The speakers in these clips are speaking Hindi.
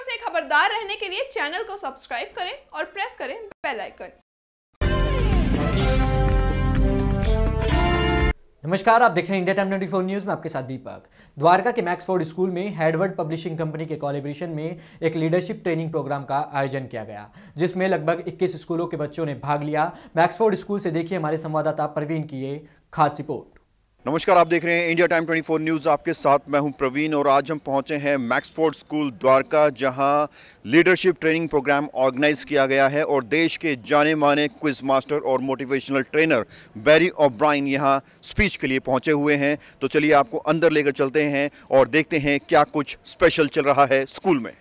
वीडियो से खबरदार रहने के लिए चैनल को सब्सक्राइब करें और प्रेस करें बेल आइकन नमस्कार आप देख रहे हैं इंडिया टाइम ट्वेंटी न्यूज़ में आपके साथ दीपक द्वारका के मैक्सफोर्ड स्कूल में हेडवर्ड पब्लिशिंग कंपनी के कॉलेब्रेशन में एक लीडरशिप ट्रेनिंग प्रोग्राम का आयोजन किया गया जिसमें लगभग 21 स्कूलों के बच्चों ने भाग लिया मैक्सफोर्ड स्कूल से देखिए हमारे संवाददाता प्रवीण की ये खास रिपोर्ट नमस्कार आप देख रहे हैं इंडिया टाइम 24 न्यूज़ आपके साथ मैं हूं प्रवीण और आज हम पहुंचे हैं मैक्सफोर्ड स्कूल द्वारका जहां लीडरशिप ट्रेनिंग प्रोग्राम ऑर्गेनाइज किया गया है और देश के जाने माने क्विज मास्टर और मोटिवेशनल ट्रेनर बैरी ओब्राइन यहां स्पीच के लिए पहुंचे हुए हैं तो चलिए आपको अंदर लेकर चलते हैं और देखते हैं क्या कुछ स्पेशल चल रहा है स्कूल में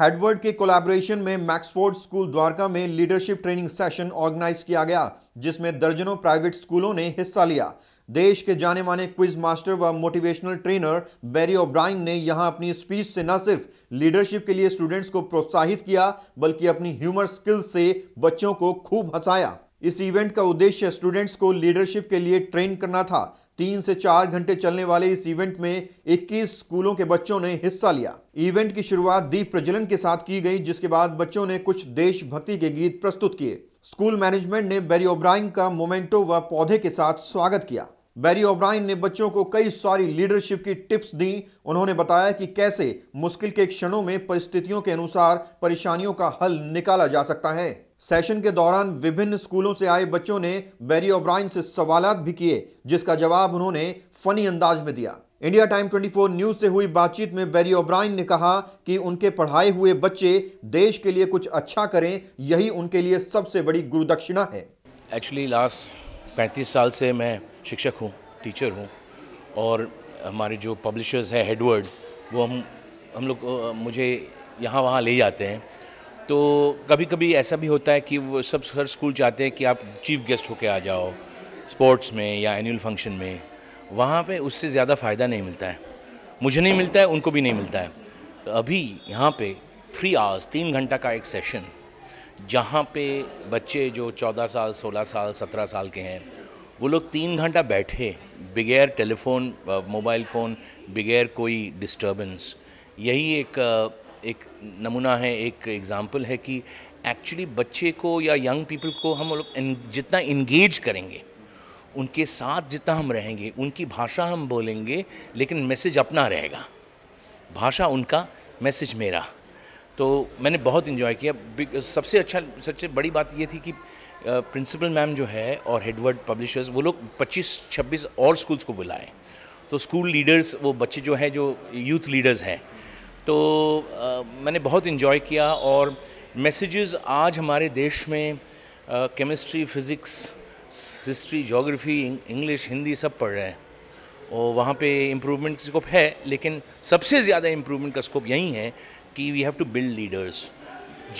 हेडवर्ड के कोलैबोरेशन में मैक्सफोर्ड स्कूल द्वारका में लीडरशिप ट्रेनिंग सेशन ऑर्गेनाइज किया गया जिसमें दर्जनों प्राइवेट स्कूलों ने हिस्सा लिया देश के जाने माने क्विज मास्टर व मोटिवेशनल ट्रेनर बेरी ओब्राइन ने यहां अपनी स्पीच से न सिर्फ लीडरशिप के लिए स्टूडेंट्स को प्रोत्साहित किया बल्कि अपनी ह्यूमर स्किल्स से बच्चों को खूब हंसाया इस इवेंट का उद्देश्य स्टूडेंट्स को लीडरशिप के लिए ट्रेन करना था तीन से चार घंटे चलने वाले इस इवेंट में 21 स्कूलों के बच्चों ने हिस्सा लिया इवेंट की शुरुआत दीप प्रज्वलन के साथ की गई जिसके बाद बच्चों ने कुछ देशभक्ति के गीत प्रस्तुत किए स्कूल मैनेजमेंट ने बेरी ओब्राइन का मोमेंटो व पौधे के साथ स्वागत किया बेरी ओब्राइन ने बच्चों को कई सारी लीडरशिप की टिप्स दी उन्होंने बताया कि कैसे मुश्किल के क्षणों में परिस्थितियों के अनुसार परेशानियों का हल निकाला जा सकता है सेशन के दौरान विभिन्न स्कूलों से आए बच्चों ने बेरी ओब्राइन से सवाल भी किए जिसका जवाब उन्होंने फनी अंदाज में दिया इंडिया टाइम 24 न्यूज से हुई बातचीत में बेरी ओब्राइन ने कहा कि उनके पढ़ाए हुए बच्चे देश के लिए कुछ अच्छा करें यही उनके लिए सबसे बड़ी गुरुदक्षिणा है एक्चुअली लास्ट पैंतीस साल से मैं शिक्षक हूँ टीचर हूँ और हमारे जो पब्लिशर्स है हेडवर्ड वो हम हम लोग मुझे यहाँ वहाँ ले जाते हैं तो कभी कभी ऐसा भी होता है कि वो सब हर स्कूल चाहते हैं कि आप चीफ गेस्ट होके आ जाओ स्पोर्ट्स में या एनुअल फंक्शन में वहाँ पे उससे ज़्यादा फ़ायदा नहीं मिलता है मुझे नहीं मिलता है उनको भी नहीं मिलता है तो अभी यहाँ पे थ्री आवर्स तीन घंटा का एक सेशन जहाँ पे बच्चे जो चौदह साल सोलह साल सत्रह साल के हैं वो लोग तीन घंटा बैठे बगैर टेलीफोन मोबाइल फ़ोन बगैर कोई डिस्टर्बेंस यही एक एक नमूना है एक एग्ज़ाम्पल है कि एक्चुअली बच्चे को या यंग पीपल को हम लोग जितना इंगेज करेंगे उनके साथ जितना हम रहेंगे उनकी भाषा हम बोलेंगे लेकिन मैसेज अपना रहेगा भाषा उनका मैसेज मेरा तो मैंने बहुत इन्जॉय किया सबसे अच्छा सबसे बड़ी बात ये थी कि प्रिंसिपल मैम जो है और हेडवर्ड पब्लिशर्स वो लोग 25-26 और स्कूल्स को बुलाए तो स्कूल लीडर्स वो बच्चे जो हैं जो यूथ लीडर्स हैं तो आ, मैंने बहुत इन्जॉय किया और मैसेजेस आज हमारे देश में chemistry physics history geography English Hindi सब पढ़ रहे हैं और वहाँ पे इम्प्रूवमेंट का स्कोप है लेकिन सबसे ज़्यादा इम्प्रूवमेंट का स्कोप यही है कि we have to build leaders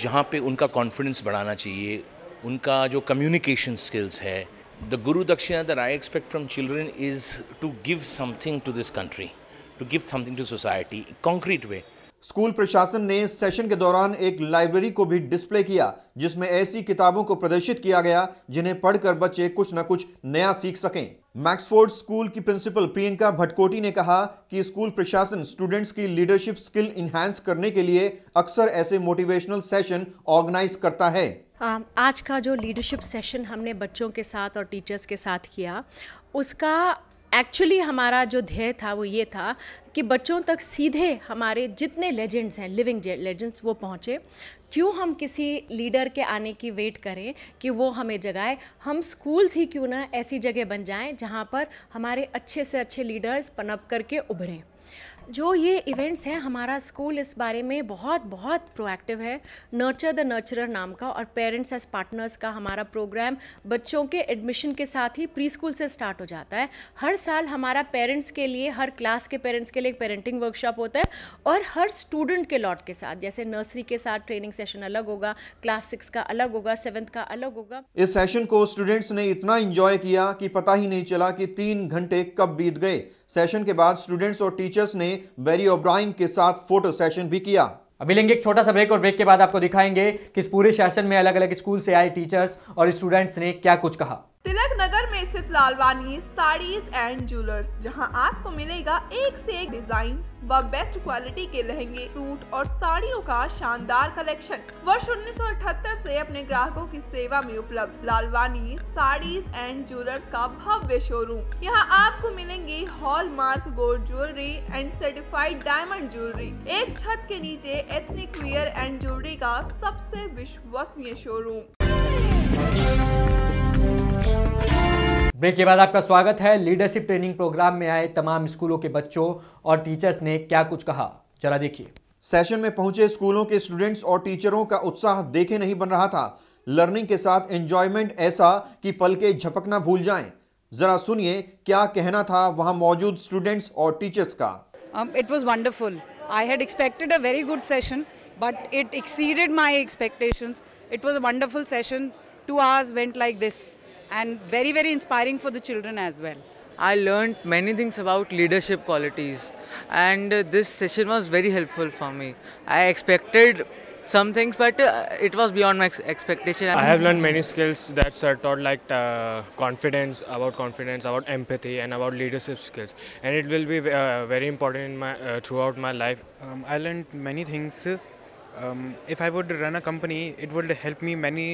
जहाँ पे उनका कॉन्फिडेंस बढ़ाना चाहिए उनका जो कम्युनिकेशन स्किल्स है the guru dakshina that I expect from children is to give something to this country to give something to society concrete way school प्रशासन ने सेशन के दौरान एक लाइब्रेरी को भी डिस्प्ले किया जिसमें ऐसी किताबों को प्रदर्शित किया गया जिन्हें पढ़कर बच्चे कुछ न कुछ नया सीख सकें मैक्सफोर्ड स्कूल की प्रिंसिपल प्रियंका भटकोटी ने कहा कि स्कूल प्रशासन स्टूडेंट्स की लीडरशिप स्किल इन्हांस करने के लिए अक्सर ऐसे मोटिवेशनल सेशन ऑर्गेनाइज करता है हाँ, आज का जो लीडरशिप सेशन हमने बच्चों के साथ और टीचर्स के साथ किया उसका एक्चुअली हमारा जो ध्येय था वो ये था कि बच्चों तक सीधे हमारे जितने लेजेंड्स हैं लिविंग लेजेंड्स वो पहुँचे क्यों हम किसी लीडर के आने की वेट करें कि वो हमें जगाए हम स्कूल्स ही क्यों ना ऐसी जगह बन जाएं जहाँ पर हमारे अच्छे से अच्छे लीडर्स पनप करके उभरें जो ये इवेंट्स हैं हमारा स्कूल इस बारे में बहुत बहुत प्रोएक्टिव है नर्चर द नर्चरर नाम का और पेरेंट्स एज पार्टनर्स का हमारा प्रोग्राम बच्चों के एडमिशन के साथ ही प्री स्कूल से स्टार्ट हो जाता है हर साल हमारा पेरेंट्स के लिए हर क्लास के पेरेंट्स के लिए एक पेरेंटिंग वर्कशॉप होता है और हर स्टूडेंट के लॉट के साथ जैसे नर्सरी के साथ ट्रेनिंग सेशन अलग होगा क्लास सिक्स का अलग होगा सेवन्थ का अलग होगा इस सेशन को स्टूडेंट्स ने इतना इंजॉय किया कि पता ही नहीं चला कि तीन घंटे कब बीत गए सेशन के बाद स्टूडेंट्स और टीचर्स ने बेरी ओब्राइन के साथ फोटो सेशन भी किया अभी लेंगे एक छोटा सा ब्रेक और ब्रेक के बाद आपको दिखाएंगे कि इस पूरे सेशन में अलग अलग स्कूल से आए टीचर्स और स्टूडेंट्स ने क्या कुछ कहा तिलक नगर में स्थित लालवानी साड़ीज एंड ज्वेलर्स जहां आपको मिलेगा एक से एक डिजाइन व बेस्ट क्वालिटी के लहंगे सूट और साड़ियों का शानदार कलेक्शन वर्ष उन्नीस से अपने ग्राहकों की सेवा में उपलब्ध लालवानी साड़ीज एंड ज्वेलर्स का भव्य शोरूम यहां आपको मिलेंगे hallmark gold jewellery and certified diamond jewellery एक छत के नीचे एथनिक वियर एंड ज्वेलरी का सबसे विश्वसनीय शोरूम ब्रेक के बाद आपका स्वागत है लीडरशिप ट्रेनिंग प्रोग्राम में आए तमाम स्कूलों के बच्चों और टीचर्स ने क्या कुछ कहा जरा देखिए सेशन में पहुंचे स्कूलों के स्टूडेंट्स और टीचरों का उत्साह देखे नहीं बन रहा था लर्निंग के साथ एंजॉयमेंट ऐसा कि पल के झपकना भूल जाएं जरा सुनिए क्या कहना था वहां मौजूद स्टूडेंट्स और टीचर्स का it was wonderful I had expected a very good session but it exceeded my expectation it was a wonderful session two hours went like this and very, very inspiring for the children as well. I learned many things about leadership qualities, and this session was very helpful for me. I expected some things, but uh, it was beyond my expectation. I have learned many skills that are taught, like uh, confidence, about confidence, about empathy, and about leadership skills, and it will be uh, very important in my uh, throughout my life. Um, I learned many things. Um, if I would run a company, it would help me many,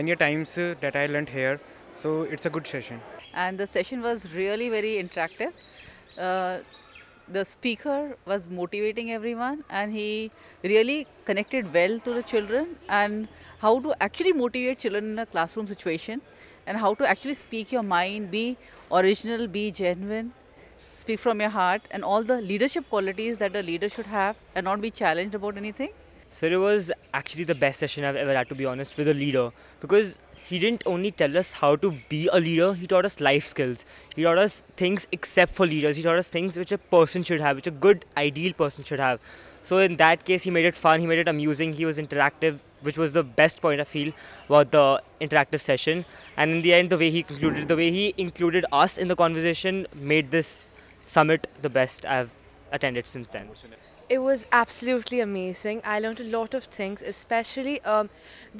many times that I learned here. So it's a good session. And the session was really very interactive. Uh, the speaker was motivating everyone and he really connected well to the children and how to actually motivate children in a classroom situation and how to actually speak your mind, be original, be genuine, speak from your heart and all the leadership qualities that a leader should have and not be challenged about anything. So it was actually the best session I've ever had to be honest with a leader because he didn't only tell us how to be a leader, he taught us life skills. He taught us things except for leaders. He taught us things which a person should have, which a good, ideal person should have. So in that case, he made it fun, he made it amusing, he was interactive, which was the best point I feel about the interactive session. And in the end, the way he concluded, the way he included us in the conversation made this summit the best I've attended since then. It was absolutely amazing. I learned a lot of things, especially um,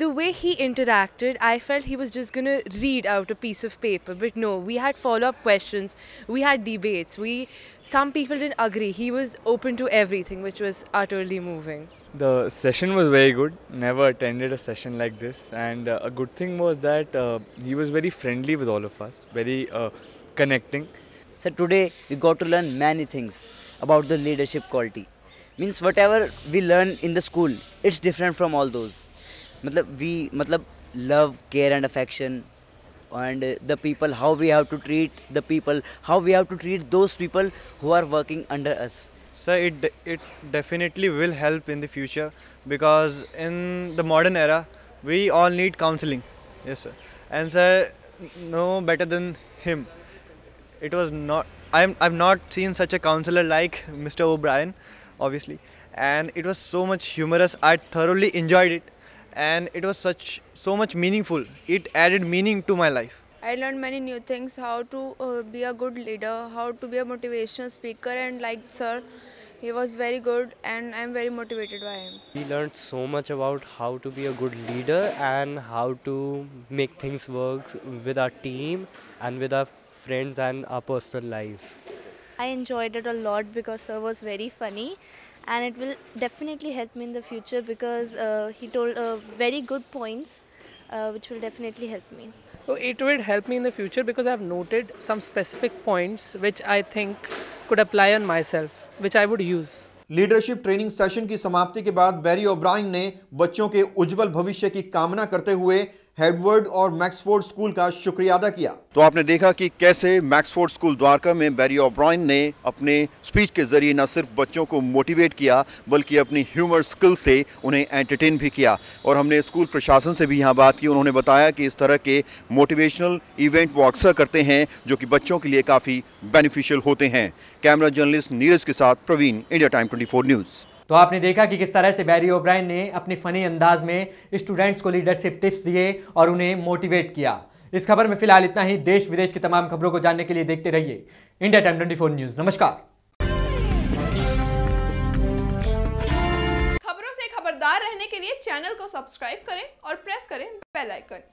the way he interacted. I felt he was just gonna read out a piece of paper, but no, we had follow-up questions, we had debates. We some people didn't agree. He was open to everything, which was utterly moving. The session was very good. Never attended a session like this, and uh, a good thing was that uh, he was very friendly with all of us, very uh, connecting. So today we got to learn many things about the leadership quality. Means whatever we learn in the school, it's different from all those. matlab मतलब वी मतलब love care and and the people how we have to treat the people how we have to treat those people who are working under us so it it definitely will help in the future because in the modern era we all need counseling yes sir and sir no better than him it was not i'm i've not seen such a counselor like mr o'brien obviously and it was so much humorous i thoroughly enjoyed it and it was such so much meaningful it added meaning to my life i learned many new things how to uh, be a good leader how to be a motivational speaker and like sir he was very good and i'm very motivated by him we learned so much about how to be a good leader and how to make things work with our team and with our friends and our personal life I enjoyed it a lot because sir was very funny and it will definitely help me in the future because uh, he told uh, very good points uh, which will definitely help me. So it will help me in the future because I have noted some specific points which I think could apply on myself which I would use. Leadership training session की समाप्ति के बाद बैरी ओब्राइन ने बच्चों के उज्जवल भविष्य की कामना करते हुए हेडवर्ड और मैक्सफोर्ड स्कूल का शुक्रिया अदा किया तो आपने देखा कि कैसे मैक्सफोर्ड स्कूल द्वारका में बैरी ओब्राइन ने अपने स्पीच के जरिए न सिर्फ बच्चों को मोटिवेट किया बल्कि अपनी ह्यूमर स्किल से उन्हें एंटरटेन भी किया और हमने स्कूल प्रशासन से भी यहाँ बात की उन्होंने बताया कि इस तरह के मोटिवेशनल इवेंट वो अक्सर करते हैं जो कि बच्चों के लिए काफ़ी बेनिफिशियल होते हैं कैमरा जर्नलिस्ट नीरज के साथ Praveen India time twenty news तो आपने देखा कि किस तरह से बैरी ओब्राइन ने अपने फ़नी अंदाज में स्टूडेंट्स को लीडरशिप टिप्स दिए और उन्हें मोटिवेट किया इस खबर में फिलहाल इतना ही देश विदेश की तमाम खबरों को जानने के लिए देखते रहिए India time twenty four news नमस्कार खबरों से खबरदार रहने के लिए चैनल को सब्सक्राइब करें और प्रेस करें बेलाइकन